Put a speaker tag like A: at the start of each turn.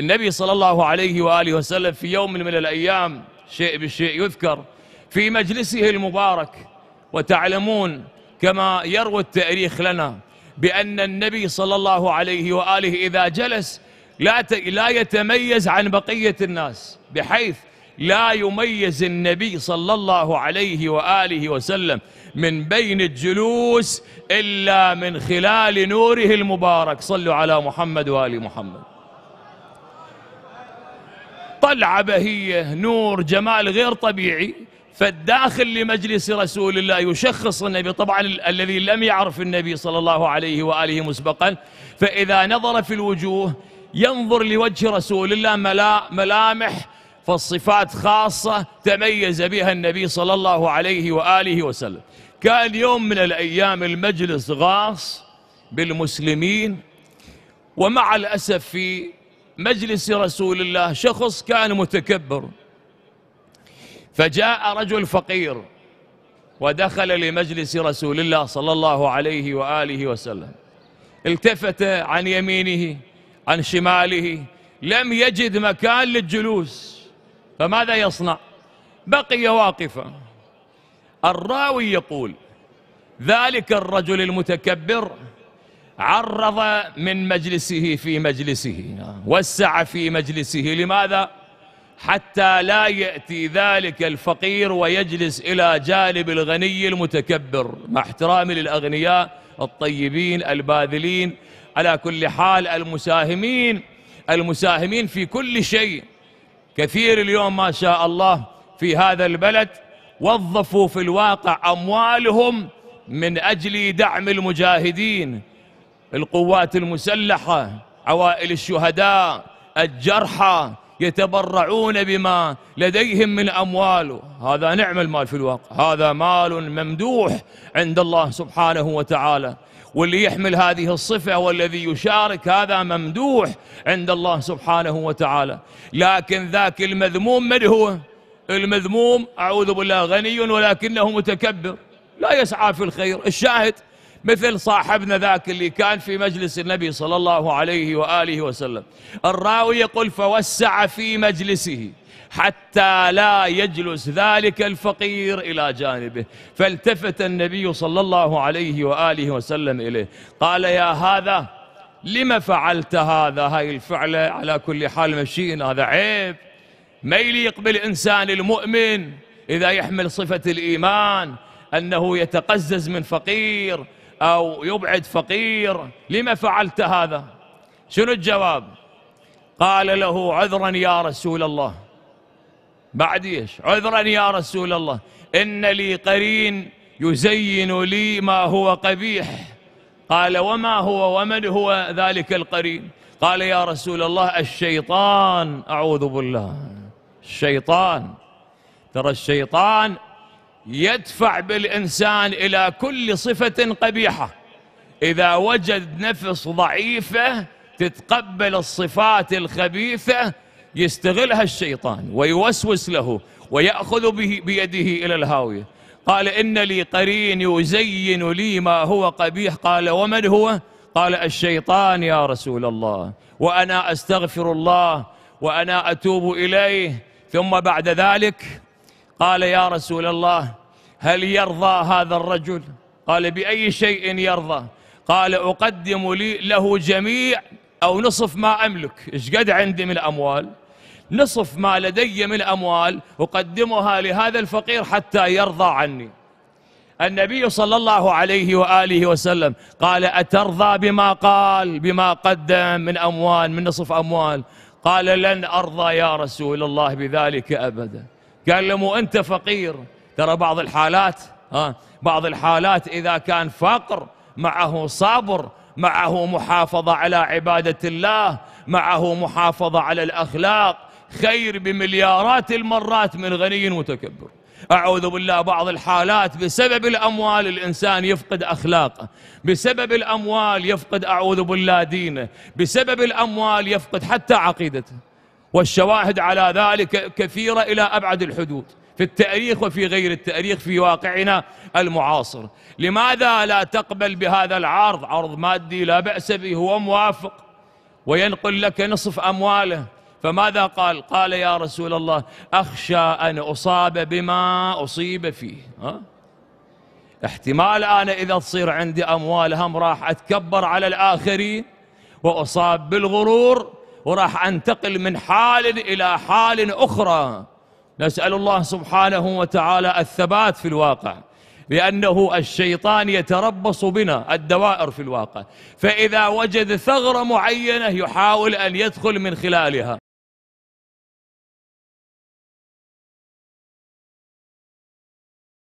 A: النبي صلى الله عليه وآله وسلم في يوم من الأيام شيء بشيء يذكر في مجلسه المبارك وتعلمون كما يروي التاريخ لنا بأن النبي صلى الله عليه وآله إذا جلس لا لا يتميز عن بقية الناس بحيث لا يميز النبي صلى الله عليه وآله وسلم من بين الجلوس إلا من خلال نوره المبارك صلوا على محمد وآل محمد طلعة بهية نور جمال غير طبيعي فالداخل لمجلس رسول الله يشخص النبي طبعا الذي لم يعرف النبي صلى الله عليه وآله مسبقا فإذا نظر في الوجوه ينظر لوجه رسول الله ملامح فالصفات خاصة تميز بها النبي صلى الله عليه وآله وسلم كان يوم من الأيام المجلس غاص بالمسلمين ومع الأسف في مجلس رسول الله شخص كان متكبر فجاء رجل فقير ودخل لمجلس رسول الله صلى الله عليه وآله وسلم التفت عن يمينه عن شماله لم يجد مكان للجلوس فماذا يصنع بقي واقفا الراوي يقول ذلك الرجل المتكبر عرض من مجلسه في مجلسه وسع في مجلسه لماذا؟ حتى لا يأتي ذلك الفقير ويجلس إلى جانب الغني المتكبر مع احترامي للأغنياء الطيبين الباذلين على كل حال المساهمين المساهمين في كل شيء كثير اليوم ما شاء الله في هذا البلد وظفوا في الواقع أموالهم من أجل دعم المجاهدين القوات المسلحة عوائل الشهداء الجرحى يتبرعون بما لديهم من أموال هذا نعم المال في الواقع هذا مال ممدوح عند الله سبحانه وتعالى واللي يحمل هذه الصفة والذي يشارك هذا ممدوح عند الله سبحانه وتعالى لكن ذاك المذموم من هو المذموم أعوذ بالله غني ولكنه متكبر لا يسعى في الخير الشاهد مثل صاحبنا ذاك اللي كان في مجلس النبي صلى الله عليه وآله وسلم الراوي يقول فوسع في مجلسه حتى لا يجلس ذلك الفقير إلى جانبه فالتفت النبي صلى الله عليه وآله وسلم إليه قال يا هذا لما فعلت هذا هاي الفعلة على كل حال مشين هذا عيب ما يليق بالإنسان المؤمن إذا يحمل صفة الإيمان أنه يتقزز من فقير أو يبعد فقير لما فعلت هذا شنو الجواب قال له عذرا يا رسول الله بعد ايش عذرا يا رسول الله إن لي قرين يزين لي ما هو قبيح قال وما هو ومن هو ذلك القرين قال يا رسول الله الشيطان أعوذ بالله الشيطان ترى الشيطان يدفع بالإنسان إلى كل صفة قبيحة إذا وجد نفس ضعيفة تتقبل الصفات الخبيثة يستغلها الشيطان ويوسوس له ويأخذ به بيده إلى الهاوية قال إن لي قرين يزين لي ما هو قبيح قال ومن هو قال الشيطان يا رسول الله وأنا أستغفر الله وأنا أتوب إليه ثم بعد ذلك قال يا رسول الله هل يرضى هذا الرجل قال بأي شيء يرضى قال أقدم لي له جميع أو نصف ما أملك إيش قد عندي من أموال نصف ما لدي من أموال أقدمها لهذا الفقير حتى يرضى عني النبي صلى الله عليه وآله وسلم قال أترضى بما قال بما قدم من أموال من نصف أموال قال لن أرضى يا رسول الله بذلك أبداً قال له مو أنت فقير ترى بعض الحالات ها بعض الحالات إذا كان فقر معه صبر معه محافظة على عبادة الله معه محافظة على الأخلاق خير بمليارات المرات من غني متكبر أعوذ بالله بعض الحالات بسبب الأموال الإنسان يفقد أخلاقه بسبب الأموال يفقد أعوذ بالله دينه بسبب الأموال يفقد حتى عقيدته والشواهد على ذلك كثيرة إلى أبعد الحدود في التاريخ وفي غير التاريخ في واقعنا المعاصر لماذا لا تقبل بهذا العرض عرض مادي لا بأس به هو موافق وينقل لك نصف أمواله فماذا قال قال يا رسول الله أخشى أن أصاب بما أصيب فيه ها؟ احتمال أنا إذا تصير عندي أموال هم راح أتكبر على الآخرين وأصاب بالغرور وراح أنتقل من حال إلى حال أخرى نسأل الله سبحانه وتعالى الثبات في الواقع لأنه الشيطان يتربص بنا الدوائر في الواقع فإذا وجد ثغرة معينة يحاول أن يدخل من خلالها